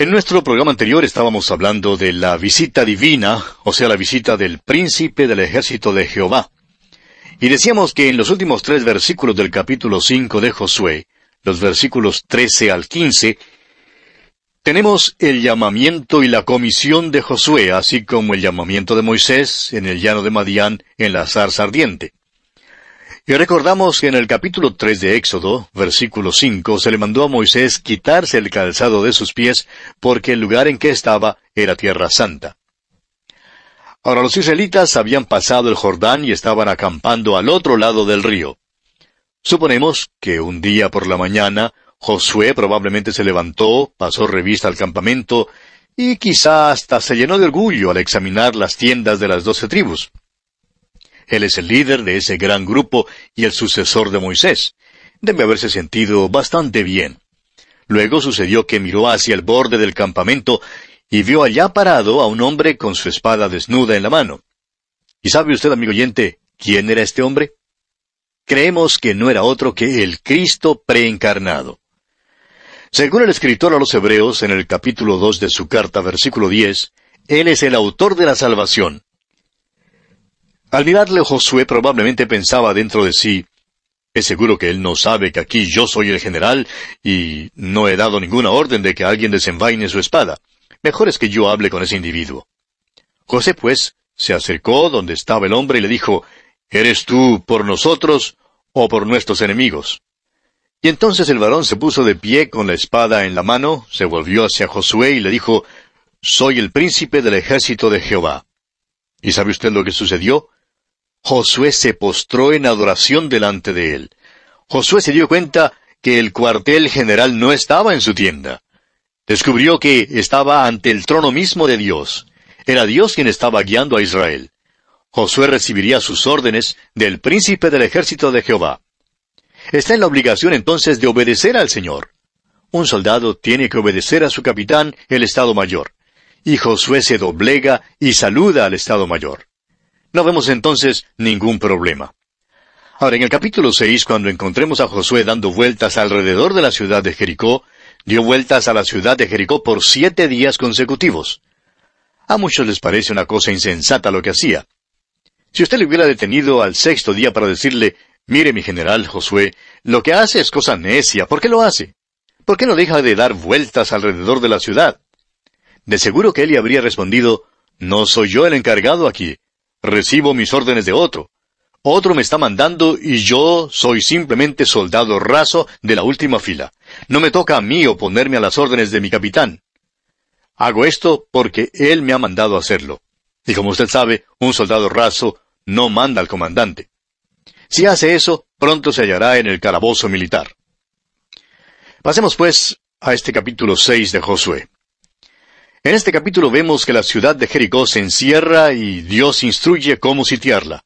En nuestro programa anterior estábamos hablando de la visita divina, o sea, la visita del príncipe del ejército de Jehová. Y decíamos que en los últimos tres versículos del capítulo 5 de Josué, los versículos 13 al 15, tenemos el llamamiento y la comisión de Josué, así como el llamamiento de Moisés en el llano de Madián en la zarza ardiente. Y recordamos que en el capítulo 3 de Éxodo, versículo 5, se le mandó a Moisés quitarse el calzado de sus pies porque el lugar en que estaba era tierra santa. Ahora los israelitas habían pasado el Jordán y estaban acampando al otro lado del río. Suponemos que un día por la mañana, Josué probablemente se levantó, pasó revista al campamento, y quizá hasta se llenó de orgullo al examinar las tiendas de las doce tribus. Él es el líder de ese gran grupo y el sucesor de Moisés. Debe haberse sentido bastante bien. Luego sucedió que miró hacia el borde del campamento y vio allá parado a un hombre con su espada desnuda en la mano. ¿Y sabe usted, amigo oyente, quién era este hombre? Creemos que no era otro que el Cristo preencarnado. Según el escritor a los Hebreos en el capítulo 2 de su carta, versículo 10, Él es el autor de la salvación, al mirarle Josué probablemente pensaba dentro de sí, es seguro que él no sabe que aquí yo soy el general y no he dado ninguna orden de que alguien desenvaine su espada. Mejor es que yo hable con ese individuo. José, pues, se acercó donde estaba el hombre y le dijo, ¿Eres tú por nosotros o por nuestros enemigos? Y entonces el varón se puso de pie con la espada en la mano, se volvió hacia Josué y le dijo, Soy el príncipe del ejército de Jehová. ¿Y sabe usted lo que sucedió? Josué se postró en adoración delante de él. Josué se dio cuenta que el cuartel general no estaba en su tienda. Descubrió que estaba ante el trono mismo de Dios. Era Dios quien estaba guiando a Israel. Josué recibiría sus órdenes del príncipe del ejército de Jehová. Está en la obligación entonces de obedecer al Señor. Un soldado tiene que obedecer a su capitán, el Estado Mayor. Y Josué se doblega y saluda al Estado Mayor. No vemos entonces ningún problema. Ahora, en el capítulo 6, cuando encontremos a Josué dando vueltas alrededor de la ciudad de Jericó, dio vueltas a la ciudad de Jericó por siete días consecutivos. A muchos les parece una cosa insensata lo que hacía. Si usted le hubiera detenido al sexto día para decirle, mire mi general Josué, lo que hace es cosa necia, ¿por qué lo hace? ¿Por qué no deja de dar vueltas alrededor de la ciudad? De seguro que él le habría respondido, no soy yo el encargado aquí, Recibo mis órdenes de otro. Otro me está mandando y yo soy simplemente soldado raso de la última fila. No me toca a mí oponerme a las órdenes de mi capitán. Hago esto porque él me ha mandado hacerlo. Y como usted sabe, un soldado raso no manda al comandante. Si hace eso, pronto se hallará en el calabozo militar. Pasemos pues a este capítulo 6 de Josué. En este capítulo vemos que la ciudad de Jericó se encierra y Dios instruye cómo sitiarla.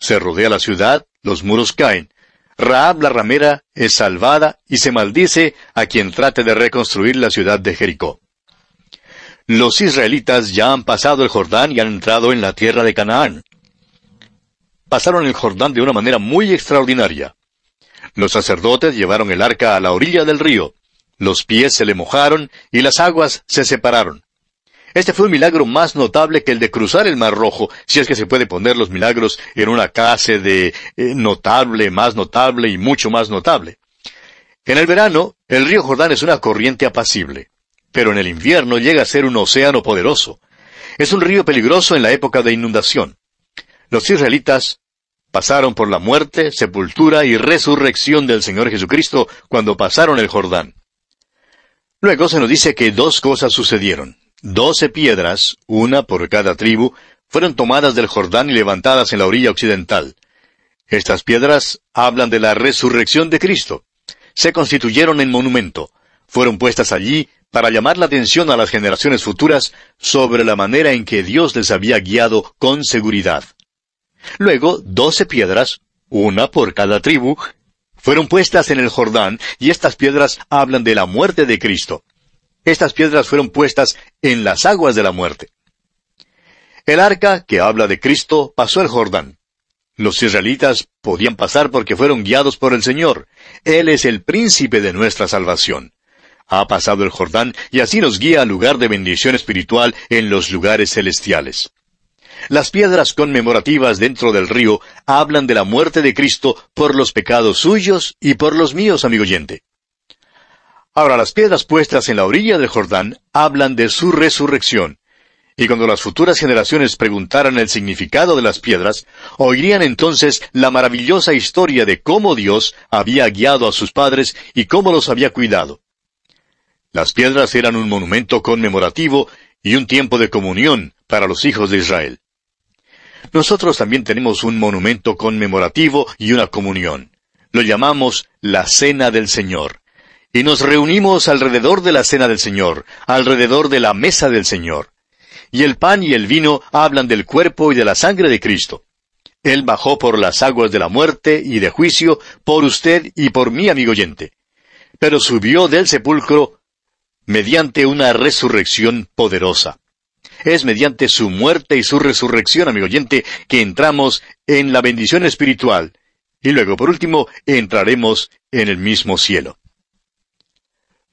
Se rodea la ciudad, los muros caen. Raab la ramera es salvada y se maldice a quien trate de reconstruir la ciudad de Jericó. Los israelitas ya han pasado el Jordán y han entrado en la tierra de Canaán. Pasaron el Jordán de una manera muy extraordinaria. Los sacerdotes llevaron el arca a la orilla del río. Los pies se le mojaron y las aguas se separaron. Este fue un milagro más notable que el de cruzar el Mar Rojo, si es que se puede poner los milagros en una clase de eh, notable, más notable y mucho más notable. En el verano, el río Jordán es una corriente apacible, pero en el invierno llega a ser un océano poderoso. Es un río peligroso en la época de inundación. Los israelitas pasaron por la muerte, sepultura y resurrección del Señor Jesucristo cuando pasaron el Jordán. Luego se nos dice que dos cosas sucedieron. Doce piedras, una por cada tribu, fueron tomadas del Jordán y levantadas en la orilla occidental. Estas piedras hablan de la resurrección de Cristo. Se constituyeron en monumento. Fueron puestas allí para llamar la atención a las generaciones futuras sobre la manera en que Dios les había guiado con seguridad. Luego, doce piedras, una por cada tribu, fueron puestas en el Jordán y estas piedras hablan de la muerte de Cristo. Estas piedras fueron puestas en las aguas de la muerte. El arca, que habla de Cristo, pasó el Jordán. Los israelitas podían pasar porque fueron guiados por el Señor. Él es el príncipe de nuestra salvación. Ha pasado el Jordán y así nos guía al lugar de bendición espiritual en los lugares celestiales. Las piedras conmemorativas dentro del río hablan de la muerte de Cristo por los pecados suyos y por los míos, amigo oyente. Ahora las piedras puestas en la orilla del Jordán hablan de su resurrección. Y cuando las futuras generaciones preguntaran el significado de las piedras, oirían entonces la maravillosa historia de cómo Dios había guiado a sus padres y cómo los había cuidado. Las piedras eran un monumento conmemorativo y un tiempo de comunión para los hijos de Israel. Nosotros también tenemos un monumento conmemorativo y una comunión. Lo llamamos la Cena del Señor y nos reunimos alrededor de la cena del Señor, alrededor de la mesa del Señor. Y el pan y el vino hablan del cuerpo y de la sangre de Cristo. Él bajó por las aguas de la muerte y de juicio por usted y por mí, amigo oyente. Pero subió del sepulcro mediante una resurrección poderosa. Es mediante su muerte y su resurrección, amigo oyente, que entramos en la bendición espiritual. Y luego, por último, entraremos en el mismo cielo.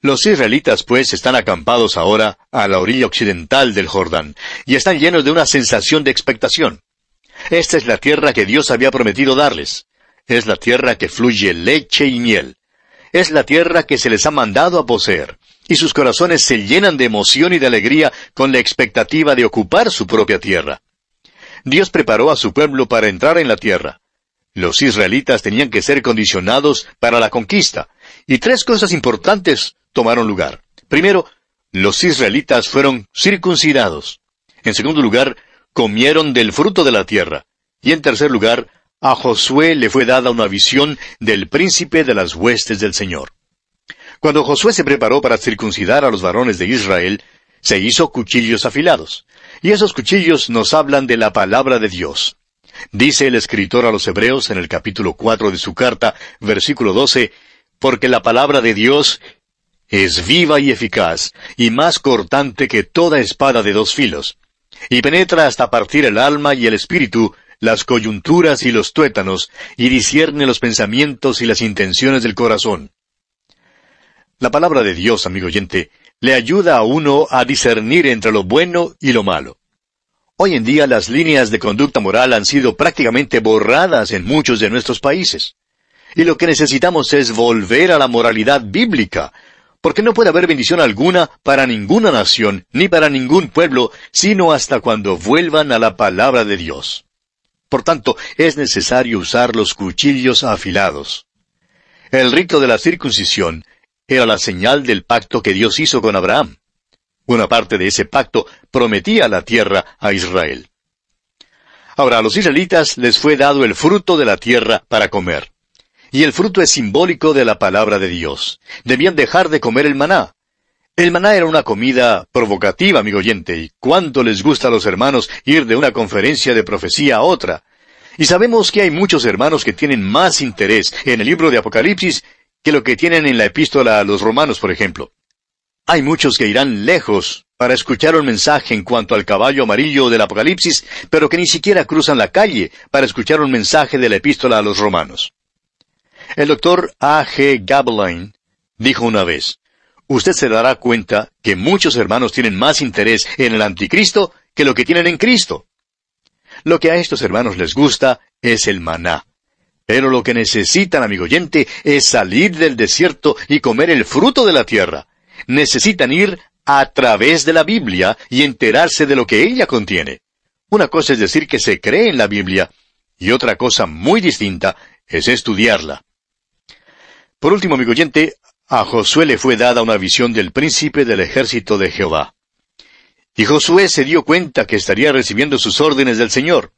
Los israelitas pues están acampados ahora a la orilla occidental del Jordán y están llenos de una sensación de expectación. Esta es la tierra que Dios había prometido darles. Es la tierra que fluye leche y miel. Es la tierra que se les ha mandado a poseer. Y sus corazones se llenan de emoción y de alegría con la expectativa de ocupar su propia tierra. Dios preparó a su pueblo para entrar en la tierra. Los israelitas tenían que ser condicionados para la conquista. Y tres cosas importantes tomaron lugar. Primero, los israelitas fueron circuncidados. En segundo lugar, comieron del fruto de la tierra. Y en tercer lugar, a Josué le fue dada una visión del príncipe de las huestes del Señor. Cuando Josué se preparó para circuncidar a los varones de Israel, se hizo cuchillos afilados. Y esos cuchillos nos hablan de la palabra de Dios. Dice el escritor a los Hebreos en el capítulo 4 de su carta, versículo 12, porque la palabra de Dios es viva y eficaz, y más cortante que toda espada de dos filos, y penetra hasta partir el alma y el espíritu, las coyunturas y los tuétanos, y discierne los pensamientos y las intenciones del corazón. La palabra de Dios, amigo oyente, le ayuda a uno a discernir entre lo bueno y lo malo. Hoy en día las líneas de conducta moral han sido prácticamente borradas en muchos de nuestros países. Y lo que necesitamos es volver a la moralidad bíblica, porque no puede haber bendición alguna para ninguna nación ni para ningún pueblo, sino hasta cuando vuelvan a la palabra de Dios. Por tanto, es necesario usar los cuchillos afilados. El rito de la circuncisión era la señal del pacto que Dios hizo con Abraham. Una parte de ese pacto prometía la tierra a Israel. Ahora a los israelitas les fue dado el fruto de la tierra para comer y el fruto es simbólico de la palabra de Dios. Debían dejar de comer el maná. El maná era una comida provocativa, amigo oyente, y cuánto les gusta a los hermanos ir de una conferencia de profecía a otra. Y sabemos que hay muchos hermanos que tienen más interés en el libro de Apocalipsis que lo que tienen en la epístola a los romanos, por ejemplo. Hay muchos que irán lejos para escuchar un mensaje en cuanto al caballo amarillo del Apocalipsis, pero que ni siquiera cruzan la calle para escuchar un mensaje de la epístola a los romanos. El doctor A. G. Gabeline dijo una vez, usted se dará cuenta que muchos hermanos tienen más interés en el anticristo que lo que tienen en Cristo. Lo que a estos hermanos les gusta es el maná. Pero lo que necesitan, amigo oyente, es salir del desierto y comer el fruto de la tierra. Necesitan ir a través de la Biblia y enterarse de lo que ella contiene. Una cosa es decir que se cree en la Biblia y otra cosa muy distinta es estudiarla. Por último, amigo oyente, a Josué le fue dada una visión del príncipe del ejército de Jehová. Y Josué se dio cuenta que estaría recibiendo sus órdenes del Señor.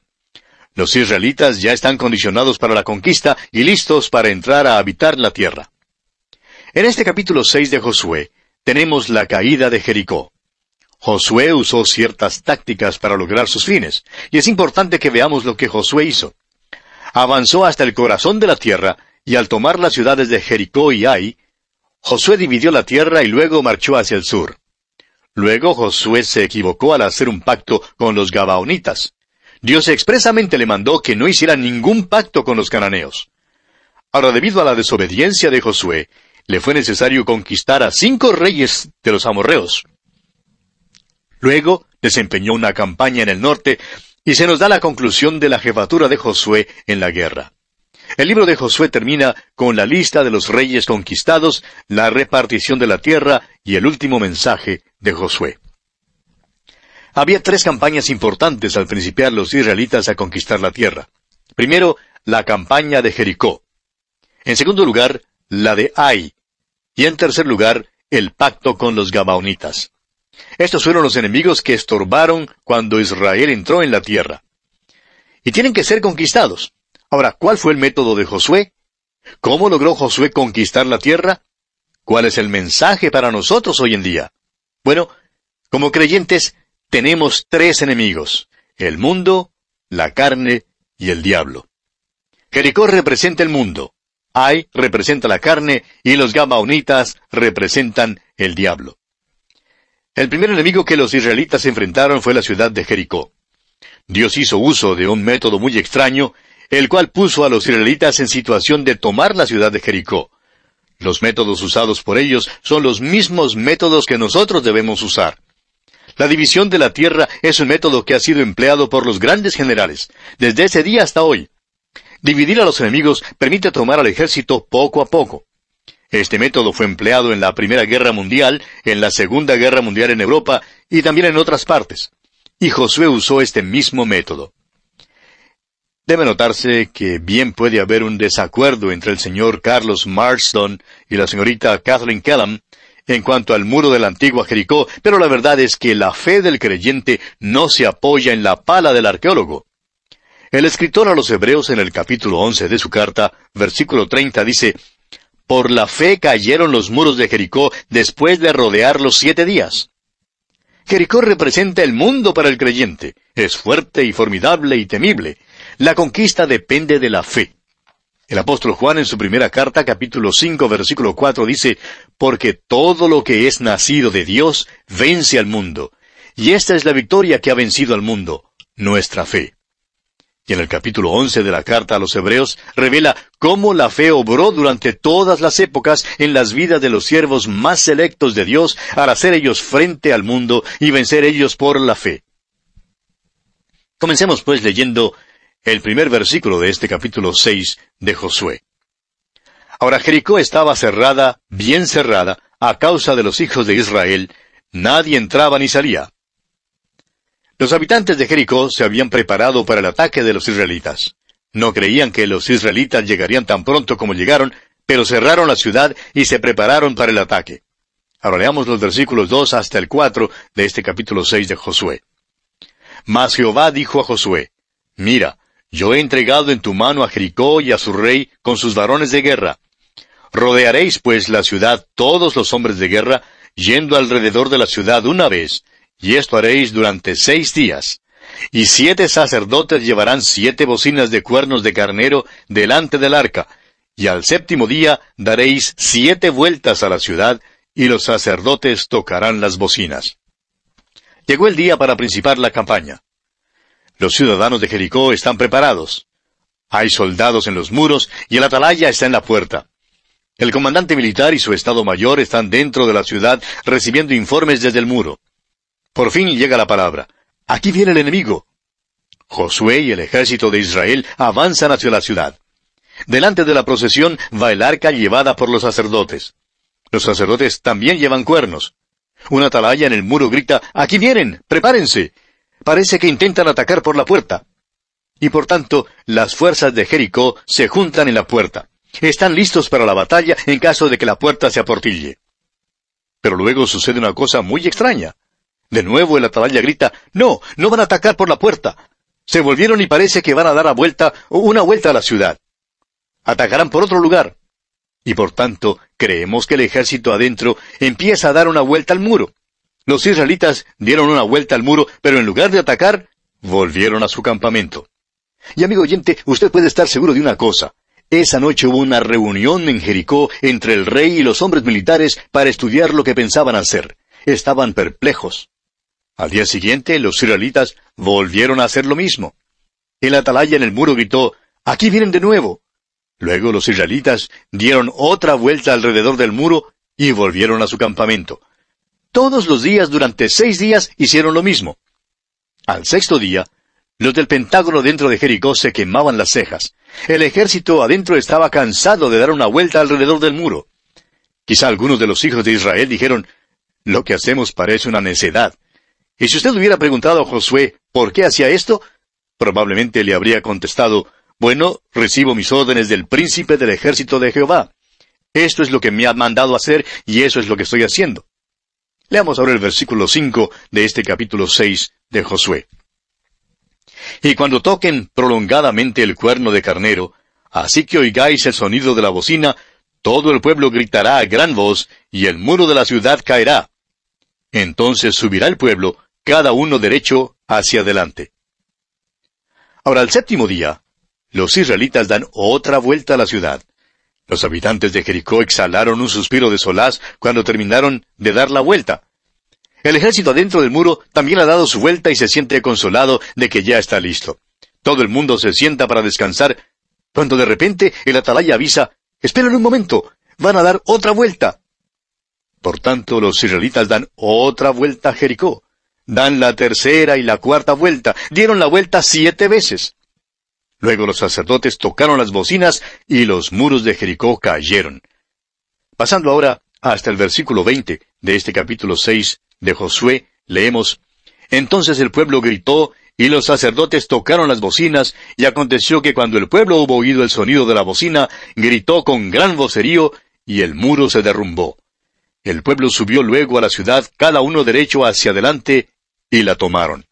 Los israelitas ya están condicionados para la conquista y listos para entrar a habitar la tierra. En este capítulo 6 de Josué tenemos la caída de Jericó. Josué usó ciertas tácticas para lograr sus fines, y es importante que veamos lo que Josué hizo. Avanzó hasta el corazón de la tierra y al tomar las ciudades de Jericó y Ai, Josué dividió la tierra y luego marchó hacia el sur. Luego Josué se equivocó al hacer un pacto con los Gabaonitas. Dios expresamente le mandó que no hiciera ningún pacto con los cananeos. Ahora, debido a la desobediencia de Josué, le fue necesario conquistar a cinco reyes de los amorreos. Luego desempeñó una campaña en el norte y se nos da la conclusión de la jefatura de Josué en la guerra. El libro de Josué termina con la lista de los reyes conquistados, la repartición de la tierra y el último mensaje de Josué. Había tres campañas importantes al principiar los israelitas a conquistar la tierra. Primero, la campaña de Jericó. En segundo lugar, la de Ai. Y en tercer lugar, el pacto con los Gabaonitas. Estos fueron los enemigos que estorbaron cuando Israel entró en la tierra. Y tienen que ser conquistados. Ahora, ¿cuál fue el método de Josué? ¿Cómo logró Josué conquistar la tierra? ¿Cuál es el mensaje para nosotros hoy en día? Bueno, como creyentes tenemos tres enemigos, el mundo, la carne y el diablo. Jericó representa el mundo, Ai representa la carne y los Gabaonitas representan el diablo. El primer enemigo que los israelitas enfrentaron fue la ciudad de Jericó. Dios hizo uso de un método muy extraño el cual puso a los israelitas en situación de tomar la ciudad de Jericó. Los métodos usados por ellos son los mismos métodos que nosotros debemos usar. La división de la tierra es un método que ha sido empleado por los grandes generales, desde ese día hasta hoy. Dividir a los enemigos permite tomar al ejército poco a poco. Este método fue empleado en la Primera Guerra Mundial, en la Segunda Guerra Mundial en Europa y también en otras partes. Y Josué usó este mismo método. Debe notarse que bien puede haber un desacuerdo entre el señor Carlos Marston y la señorita Kathleen Kellam en cuanto al muro de la antigua Jericó, pero la verdad es que la fe del creyente no se apoya en la pala del arqueólogo. El escritor a los Hebreos en el capítulo 11 de su carta, versículo 30, dice, Por la fe cayeron los muros de Jericó después de rodearlos siete días. Jericó representa el mundo para el creyente, es fuerte y formidable y temible, la conquista depende de la fe. El apóstol Juan en su primera carta, capítulo 5, versículo 4, dice, Porque todo lo que es nacido de Dios vence al mundo. Y esta es la victoria que ha vencido al mundo, nuestra fe. Y en el capítulo 11 de la carta a los Hebreos revela cómo la fe obró durante todas las épocas en las vidas de los siervos más selectos de Dios al hacer ellos frente al mundo y vencer ellos por la fe. Comencemos pues leyendo el primer versículo de este capítulo 6 de Josué. Ahora Jericó estaba cerrada, bien cerrada, a causa de los hijos de Israel, nadie entraba ni salía. Los habitantes de Jericó se habían preparado para el ataque de los israelitas. No creían que los israelitas llegarían tan pronto como llegaron, pero cerraron la ciudad y se prepararon para el ataque. Ahora leamos los versículos 2 hasta el 4 de este capítulo 6 de Josué. Mas Jehová dijo a Josué, Mira, yo he entregado en tu mano a Jericó y a su rey con sus varones de guerra. Rodearéis pues la ciudad todos los hombres de guerra, yendo alrededor de la ciudad una vez, y esto haréis durante seis días. Y siete sacerdotes llevarán siete bocinas de cuernos de carnero delante del arca, y al séptimo día daréis siete vueltas a la ciudad, y los sacerdotes tocarán las bocinas. Llegó el día para principar la campaña. Los ciudadanos de Jericó están preparados. Hay soldados en los muros y el atalaya está en la puerta. El comandante militar y su estado mayor están dentro de la ciudad recibiendo informes desde el muro. Por fin llega la palabra. Aquí viene el enemigo. Josué y el ejército de Israel avanzan hacia la ciudad. Delante de la procesión va el arca llevada por los sacerdotes. Los sacerdotes también llevan cuernos. Una atalaya en el muro grita, Aquí vienen, prepárense. Parece que intentan atacar por la puerta. Y por tanto, las fuerzas de Jericó se juntan en la puerta. Están listos para la batalla en caso de que la puerta se aportille. Pero luego sucede una cosa muy extraña. De nuevo el atalaya grita, no, no van a atacar por la puerta. Se volvieron y parece que van a dar a vuelta, una vuelta a la ciudad. Atacarán por otro lugar. Y por tanto, creemos que el ejército adentro empieza a dar una vuelta al muro. Los israelitas dieron una vuelta al muro, pero en lugar de atacar, volvieron a su campamento. Y amigo oyente, usted puede estar seguro de una cosa. Esa noche hubo una reunión en Jericó entre el rey y los hombres militares para estudiar lo que pensaban hacer. Estaban perplejos. Al día siguiente, los israelitas volvieron a hacer lo mismo. El atalaya en el muro gritó, Aquí vienen de nuevo. Luego los israelitas dieron otra vuelta alrededor del muro y volvieron a su campamento todos los días durante seis días hicieron lo mismo. Al sexto día, los del Pentágono dentro de Jericó se quemaban las cejas. El ejército adentro estaba cansado de dar una vuelta alrededor del muro. Quizá algunos de los hijos de Israel dijeron, lo que hacemos parece una necedad. Y si usted hubiera preguntado a Josué por qué hacía esto, probablemente le habría contestado, bueno, recibo mis órdenes del príncipe del ejército de Jehová. Esto es lo que me ha mandado hacer y eso es lo que estoy haciendo. Leamos ahora el versículo 5 de este capítulo 6 de Josué. Y cuando toquen prolongadamente el cuerno de carnero, así que oigáis el sonido de la bocina, todo el pueblo gritará a gran voz, y el muro de la ciudad caerá. Entonces subirá el pueblo, cada uno derecho hacia adelante. Ahora, el séptimo día, los israelitas dan otra vuelta a la ciudad, los habitantes de Jericó exhalaron un suspiro de solaz cuando terminaron de dar la vuelta. El ejército adentro del muro también ha dado su vuelta y se siente consolado de que ya está listo. Todo el mundo se sienta para descansar, cuando de repente el atalaya avisa, esperen un momento, van a dar otra vuelta. Por tanto, los israelitas dan otra vuelta a Jericó. Dan la tercera y la cuarta vuelta. Dieron la vuelta siete veces. Luego los sacerdotes tocaron las bocinas y los muros de Jericó cayeron. Pasando ahora hasta el versículo 20 de este capítulo 6 de Josué, leemos, Entonces el pueblo gritó y los sacerdotes tocaron las bocinas, y aconteció que cuando el pueblo hubo oído el sonido de la bocina, gritó con gran vocerío, y el muro se derrumbó. El pueblo subió luego a la ciudad, cada uno derecho hacia adelante, y la tomaron.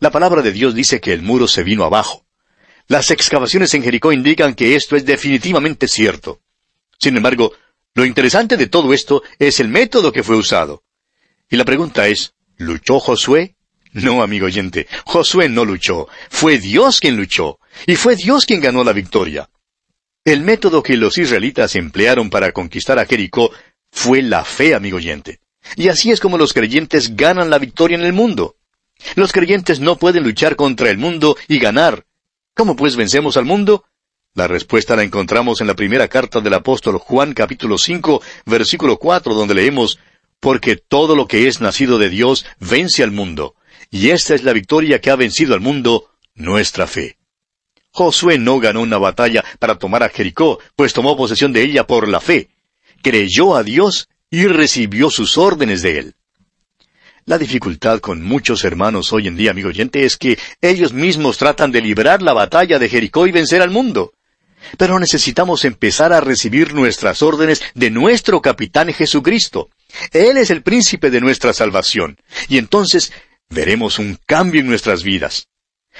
La palabra de Dios dice que el muro se vino abajo. Las excavaciones en Jericó indican que esto es definitivamente cierto. Sin embargo, lo interesante de todo esto es el método que fue usado. Y la pregunta es, ¿luchó Josué? No, amigo oyente, Josué no luchó, fue Dios quien luchó, y fue Dios quien ganó la victoria. El método que los israelitas emplearon para conquistar a Jericó fue la fe, amigo oyente. Y así es como los creyentes ganan la victoria en el mundo. Los creyentes no pueden luchar contra el mundo y ganar, ¿Cómo pues vencemos al mundo? La respuesta la encontramos en la primera carta del apóstol Juan capítulo 5 versículo 4 donde leemos, Porque todo lo que es nacido de Dios vence al mundo, y esta es la victoria que ha vencido al mundo, nuestra fe. Josué no ganó una batalla para tomar a Jericó, pues tomó posesión de ella por la fe. Creyó a Dios y recibió sus órdenes de él. La dificultad con muchos hermanos hoy en día, amigo oyente, es que ellos mismos tratan de librar la batalla de Jericó y vencer al mundo. Pero necesitamos empezar a recibir nuestras órdenes de nuestro capitán Jesucristo. Él es el príncipe de nuestra salvación. Y entonces veremos un cambio en nuestras vidas.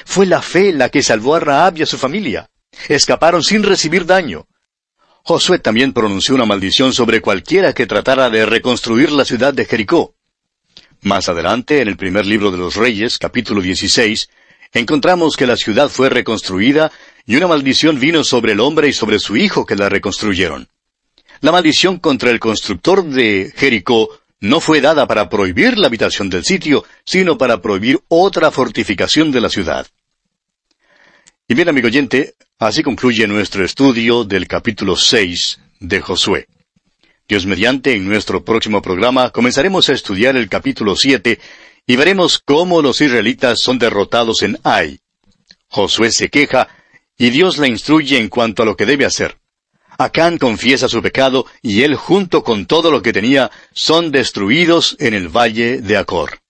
Fue la fe la que salvó a Raab y a su familia. Escaparon sin recibir daño. Josué también pronunció una maldición sobre cualquiera que tratara de reconstruir la ciudad de Jericó. Más adelante, en el primer libro de los Reyes, capítulo 16, encontramos que la ciudad fue reconstruida y una maldición vino sobre el hombre y sobre su hijo que la reconstruyeron. La maldición contra el constructor de Jericó no fue dada para prohibir la habitación del sitio, sino para prohibir otra fortificación de la ciudad. Y bien, amigo oyente, así concluye nuestro estudio del capítulo 6 de Josué. Dios mediante, en nuestro próximo programa comenzaremos a estudiar el capítulo 7 y veremos cómo los israelitas son derrotados en Ai. Josué se queja y Dios la instruye en cuanto a lo que debe hacer. Acán confiesa su pecado y él junto con todo lo que tenía son destruidos en el valle de Acor.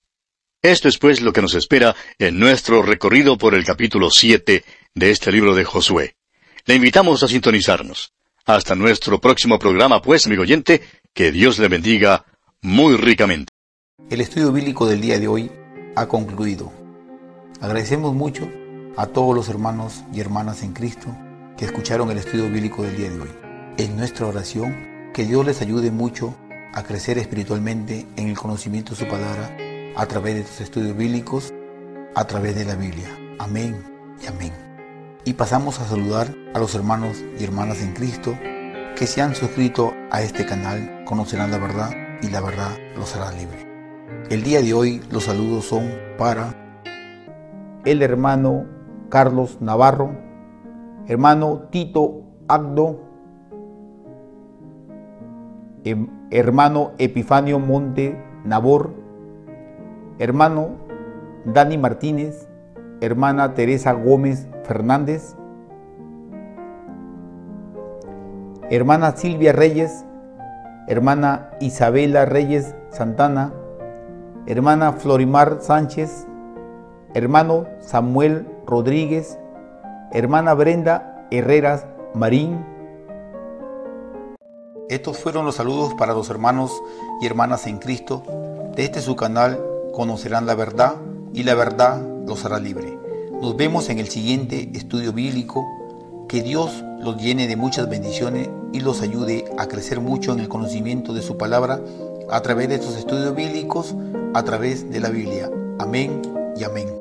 Esto es pues lo que nos espera en nuestro recorrido por el capítulo 7 de este libro de Josué. Le invitamos a sintonizarnos. Hasta nuestro próximo programa, pues, amigo oyente, que Dios le bendiga muy ricamente. El estudio bíblico del día de hoy ha concluido. Agradecemos mucho a todos los hermanos y hermanas en Cristo que escucharon el estudio bíblico del día de hoy. En nuestra oración, que Dios les ayude mucho a crecer espiritualmente en el conocimiento de su palabra a través de estos estudios bíblicos, a través de la Biblia. Amén y amén y pasamos a saludar a los hermanos y hermanas en Cristo que se han suscrito a este canal conocerán la verdad y la verdad los hará libre. El día de hoy los saludos son para el hermano Carlos Navarro, hermano Tito Agdo, em, hermano Epifanio Monte Nabor, hermano Dani Martínez, hermana Teresa Gómez Fernández, hermana Silvia Reyes, hermana Isabela Reyes Santana, hermana Florimar Sánchez, hermano Samuel Rodríguez, hermana Brenda Herreras Marín. Estos fueron los saludos para los hermanos y hermanas en Cristo. De este su canal conocerán la verdad y la verdad los hará libre. Nos vemos en el siguiente estudio bíblico. Que Dios los llene de muchas bendiciones y los ayude a crecer mucho en el conocimiento de su palabra a través de estos estudios bíblicos, a través de la Biblia. Amén y amén.